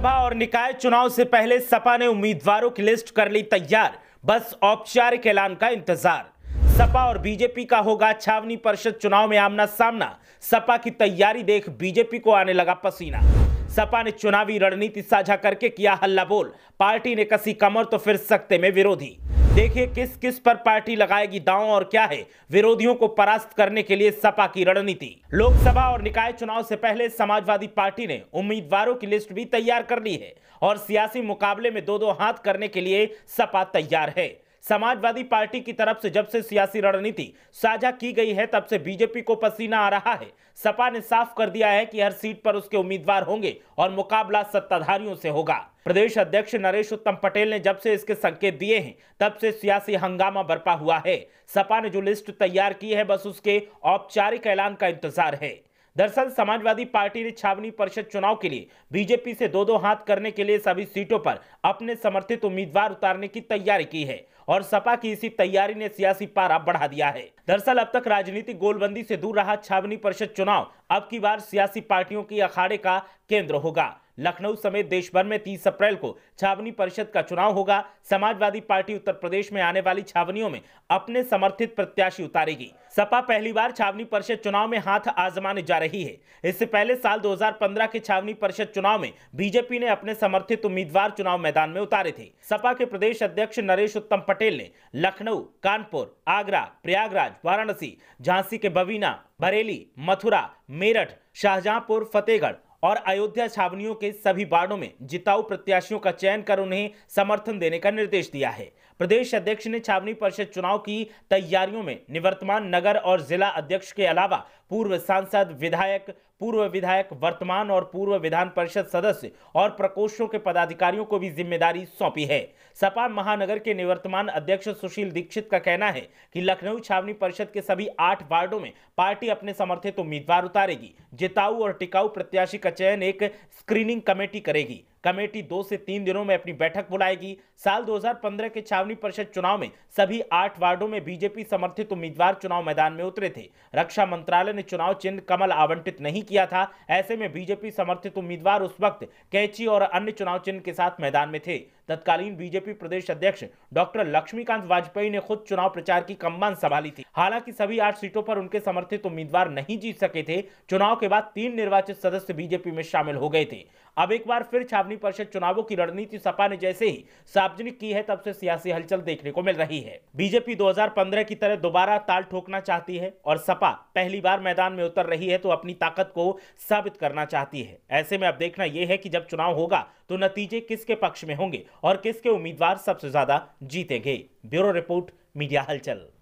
लोकसभा और निकाय चुनाव से पहले सपा ने उम्मीदवारों की लिस्ट कर ली तैयार बस औपचारिक ऐलान का इंतजार सपा और बीजेपी का होगा छावनी परिषद चुनाव में आमना सामना सपा की तैयारी देख बीजेपी को आने लगा पसीना सपा ने चुनावी रणनीति साझा करके किया हल्ला बोल पार्टी ने कसी कमर तो फिर सकते में विरोधी देखिए किस किस पर पार्टी लगाएगी दांव और क्या है विरोधियों को परास्त करने के लिए सपा की रणनीति लोकसभा और निकाय चुनाव से पहले समाजवादी पार्टी ने उम्मीदवारों की लिस्ट भी तैयार कर ली है और सियासी मुकाबले में दो दो हाथ करने के लिए सपा तैयार है समाजवादी पार्टी की तरफ से जब से सियासी रणनीति साझा की गई है तब से बीजेपी को पसीना आ रहा है सपा ने साफ कर दिया है कि हर सीट पर उसके उम्मीदवार होंगे और मुकाबला सत्ताधारियों से होगा प्रदेश अध्यक्ष नरेश उत्तम पटेल ने जब से इसके संकेत दिए हैं तब से सियासी हंगामा बरपा हुआ है सपा ने जो लिस्ट तैयार की है बस उसके औपचारिक ऐलान का इंतजार है दरअसल समाजवादी पार्टी ने छावनी परिषद चुनाव के लिए बीजेपी से दो दो हाथ करने के लिए सभी सीटों पर अपने समर्थित उम्मीदवार उतारने की तैयारी की है और सपा की इसी तैयारी ने सियासी पारा बढ़ा दिया है दरअसल अब तक राजनीतिक गोलबंदी से दूर रहा छावनी परिषद चुनाव अब की बार सियासी पार्टियों की अखाड़े का केंद्र होगा लखनऊ समेत देश भर में 30 अप्रैल को छावनी परिषद का चुनाव होगा समाजवादी पार्टी उत्तर प्रदेश में आने वाली छावनियों में अपने समर्थित प्रत्याशी उतारेगी सपा पहली बार छावनी परिषद चुनाव में हाथ आजमाने जा रही है इससे पहले साल 2015 के छावनी परिषद चुनाव में बीजेपी ने अपने समर्थित उम्मीदवार चुनाव मैदान में उतारे थे सपा के प्रदेश अध्यक्ष नरेश उत्तम पटेल ने लखनऊ कानपुर आगरा प्रयागराज वाराणसी झांसी के बवीना बरेली मथुरा मेरठ शाहजहांपुर फतेहगढ़ और अयोध्या छावनियों के सभी वार्डो में जिताऊ प्रत्याशियों का चयन कर उन्हें समर्थन देने का निर्देश दिया है प्रदेश अध्यक्ष ने छावनी परिषद चुनाव की तैयारियों में निवर्तमान नगर और जिला अध्यक्ष के अलावा पूर्व सांसद विधायक पूर्व विधायक वर्तमान और पूर्व विधान परिषद सदस्य और प्रकोष्ठों के पदाधिकारियों को भी जिम्मेदारी सौंपी है सपा महानगर के निवर्तमान अध्यक्ष सुशील दीक्षित का कहना है कि लखनऊ छावनी परिषद के सभी आठ वार्डो में पार्टी अपने समर्थित उम्मीदवार उतारेगी जिताऊ और टिकाऊ प्रत्याशी का का चयन एक स्क्रीनिंग कमेटी करेगी कमेटी दो से तीन दिनों में अपनी बैठक बुलाएगी साल 2015 के छावनी परिषद चुनाव में सभी आठ वार्डो में बीजेपी समर्थित उम्मीदवार चुनाव मैदान में उतरे थे रक्षा मंत्रालय ने चुनाव चिन्ह कमल आवंटित नहीं किया था ऐसे में बीजेपी समर्थित उम्मीदवार उस वक्त कैची और अन्य चुनाव चिन्ह के साथ मैदान में थे तत्कालीन बीजेपी प्रदेश अध्यक्ष डॉक्टर लक्ष्मीकांत वाजपेयी ने खुद चुनाव प्रचार की कम्बान संभाली थी हालांकि सभी आठ सीटों पर उनके समर्थित उम्मीदवार नहीं जीत सके थे चुनाव के बाद तीन निर्वाचित सदस्य बीजेपी में शामिल हो गए थे अब एक बार फिर छावनी छावनी परिषद चुनावों की रणनीति सपा ने जैसे ही सार्वजनिक की है तब से सियासी हलचल देखने को मिल रही है बीजेपी 2015 की तरह दोबारा ताल ठोकना चाहती है और सपा पहली बार मैदान में उतर रही है तो अपनी ताकत को साबित करना चाहती है ऐसे में अब देखना यह है कि जब चुनाव होगा तो नतीजे किसके पक्ष में होंगे और किसके उम्मीदवार सबसे ज्यादा जीतेंगे ब्यूरो रिपोर्ट मीडिया हलचल